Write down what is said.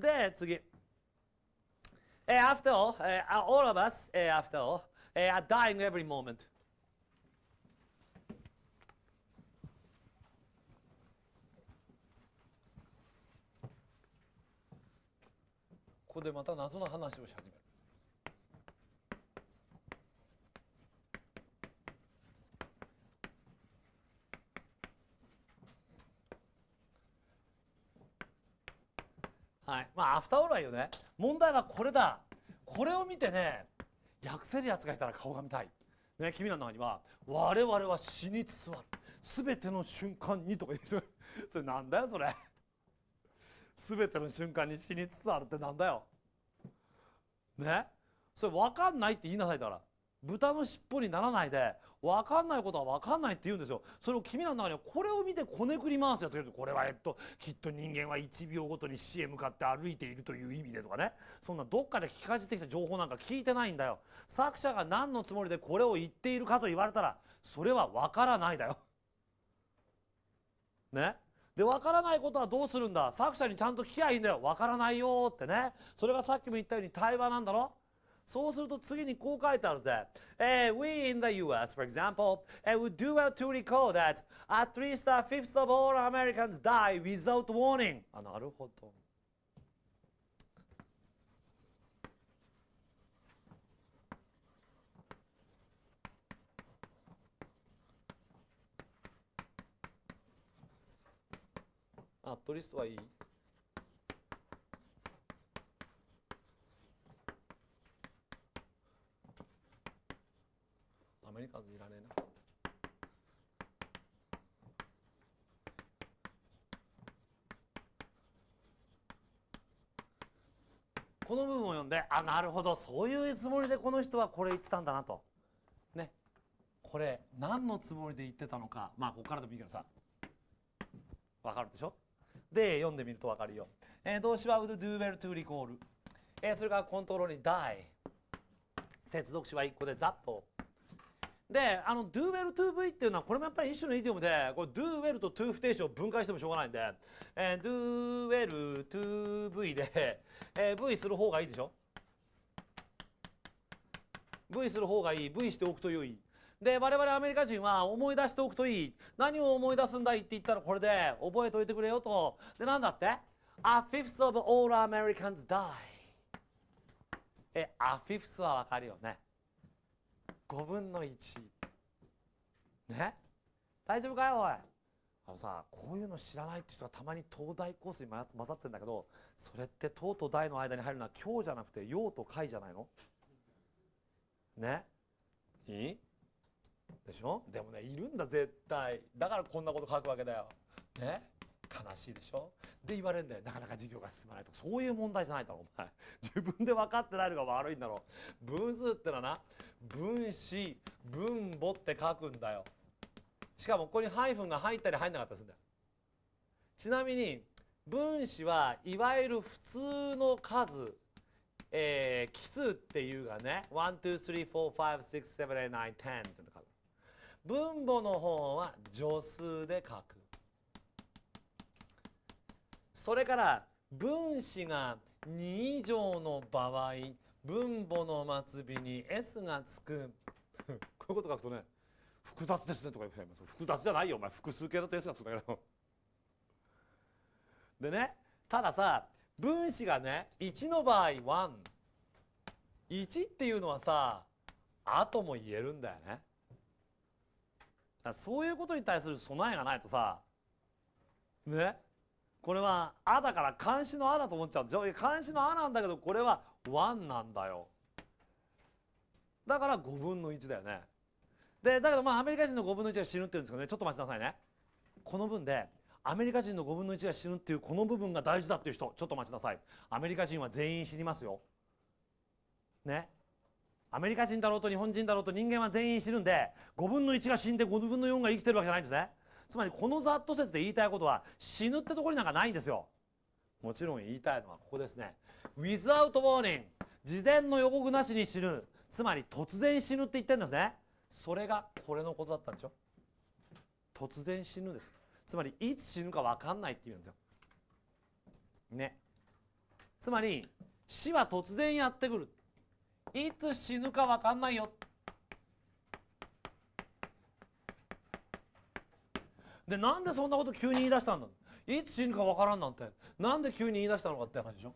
で、次。え after all,、え all of us,、え after all, え are dying every moment. ここでまた謎の話をし始める。はいまあアフターオーライよね問題はこれだこれを見てね訳せるやつがいたら顔が見たい、ね、君らの中には「我々は死につつある全ての瞬間に」とか言う それなんだよそれ全ての瞬間に死につつあるってなんだよねそれ分かんないって言いなさいだから豚の尻尾にならないで分かんないことは分かんないって言うんですよそれを君らの中にはこれを見てこねくり回すやつがいるこれはえっときっと人間は1秒ごとに死へ向かって歩いているという意味でとかねそんなどっかで聞かせてきた情報なんか聞いてないんだよ作者が何のつもりでこれを言っているかと言われたらそれは分からないだよ。ねで分からないことはどうするんだ作者にちゃんと聞きゃいいんだよ分からないよってねそれがさっきも言ったように対話なんだろそうすると次にこう書いてあるぜ。Uh, we in the US, for example, uh, would do well to recall that at least a fifth of all Americans die without warning. あ、なるほど。あ、トリストはいい。リカンズいらねえな。この部分を読んであなるほどそういうつもりでこの人はこれ言ってたんだなとねこれ何のつもりで言ってたのかまあここからでもいいけどさわかるでしょで読んでみるとわかるよ、えー、動詞は would do well to recall、えー、それからコントロールに die 接続詞は1個でざっとであの Do well to be っていうのはこれもやっぱり一種のイディオムでこれ Do well と To 不定詞を分解してもしょうがないんで、えー、Do well to be で、えー、V する方がいいでしょ V する方がいい V しておくと良いで我々アメリカ人は思い出しておくといい何を思い出すんだいって言ったらこれで覚えておいてくれよとでなんだって A fifth of all Americans die え A fifth はわかるよね5分の1ね大丈夫かよおいあのさこういうの知らないって人がたまに東大コースに混ざってんだけどそれって東と大の間に入るのは日じゃなくて陽といじゃないのねいいでしょでもねいるんだ絶対だからこんなこと書くわけだよね悲しいでしょで言われるんだよなかなか授業が進まないとかそういう問題じゃないだろお前自分で分かってないのが悪いんだろ分数ってのはな分子分母って書くんだよしかもここにハイフンが入ったり入んなかったりするんだよちなみに分子はいわゆる普通の数えー、奇数っていうがね12345678910って書く分母の方は助数で書くそれから分子が2以上の場合分母の末尾に S がつくこういうこと書くとね複雑ですねとか言う複雑じゃないよお前複数形だと S がつくんだけどでねたださ分子がね1の場合11っていうのはさあとも言えるんだよね。そういうことに対する備えがないとさねこれは「あ」だから監視の「あ」だと思っちゃう監視の「あ」なんだけどこれは「ワン」なんだよだから5分の1だよねでだけどまあアメリカ人の5分の1が死ぬって言うんですけどねちょっと待ちなさいねこの分でアメリカ人の5分の1が死ぬっていうこの部分が大事だっていう人ちょっと待ちなさいアメリカ人は全員死にますよねアメリカ人だろうと日本人だろうと人間は全員死ぬんで5分の1が死んで5分の4が生きてるわけじゃないんですねつまりこのざっと説で言いたいことは死ぬってところになんかないんですよもちろん言いたいのはここですね without warning 事前の予告なしに死ぬつまり突然死ぬって言ってるんですねそれがこれのことだったんでしょ突然死ぬですつまりいつ死ぬか分かんないって言うんですよねつまり死は突然やってくるいつ死ぬか分かんないよでなんでそんなこと急に言い出したんだいつ死ぬかわからんなんてなんで急に言い出したのかって話でしょ